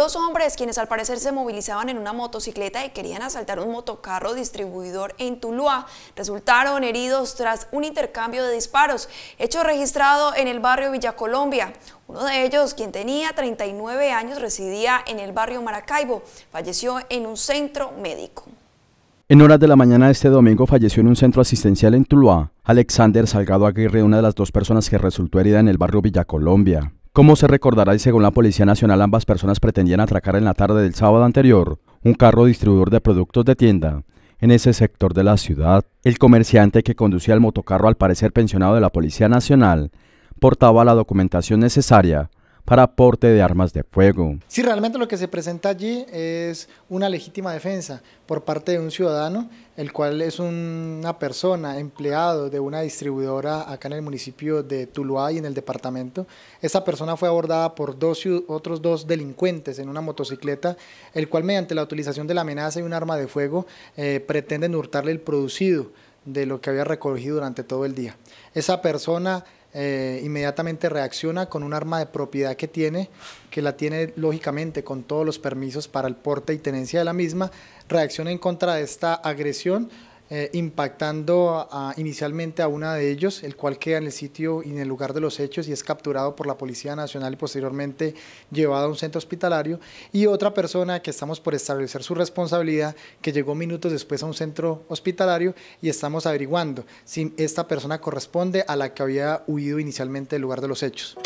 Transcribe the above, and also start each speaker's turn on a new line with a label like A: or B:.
A: Dos hombres quienes al parecer se movilizaban en una motocicleta y querían asaltar un motocarro distribuidor en Tuluá resultaron heridos tras un intercambio de disparos, hecho registrado en el barrio Villa Colombia. Uno de ellos, quien tenía 39 años, residía en el barrio Maracaibo, falleció en un centro médico.
B: En horas de la mañana de este domingo falleció en un centro asistencial en Tuluá Alexander Salgado Aguirre, una de las dos personas que resultó herida en el barrio Villa Colombia. Como se recordará y según la Policía Nacional, ambas personas pretendían atracar en la tarde del sábado anterior un carro distribuidor de productos de tienda en ese sector de la ciudad. El comerciante que conducía el motocarro, al parecer pensionado de la Policía Nacional, portaba la documentación necesaria para aporte de armas de fuego.
C: Sí, realmente lo que se presenta allí es una legítima defensa por parte de un ciudadano, el cual es una persona, empleado de una distribuidora acá en el municipio de Tuluá y en el departamento. Esa persona fue abordada por dos, otros dos delincuentes en una motocicleta, el cual mediante la utilización de la amenaza y un arma de fuego eh, pretenden hurtarle el producido de lo que había recogido durante todo el día. Esa persona eh, inmediatamente reacciona con un arma de propiedad que tiene, que la tiene lógicamente con todos los permisos para el porte y tenencia de la misma, reacciona en contra de esta agresión eh, impactando inicialmente a una de ellos, el cual queda en el sitio y en el lugar de los hechos y es capturado por la Policía Nacional y posteriormente llevado a un centro hospitalario, y otra persona que estamos por establecer su responsabilidad, que llegó minutos después a un centro hospitalario y estamos averiguando si esta persona corresponde a la que había huido inicialmente del lugar de los hechos.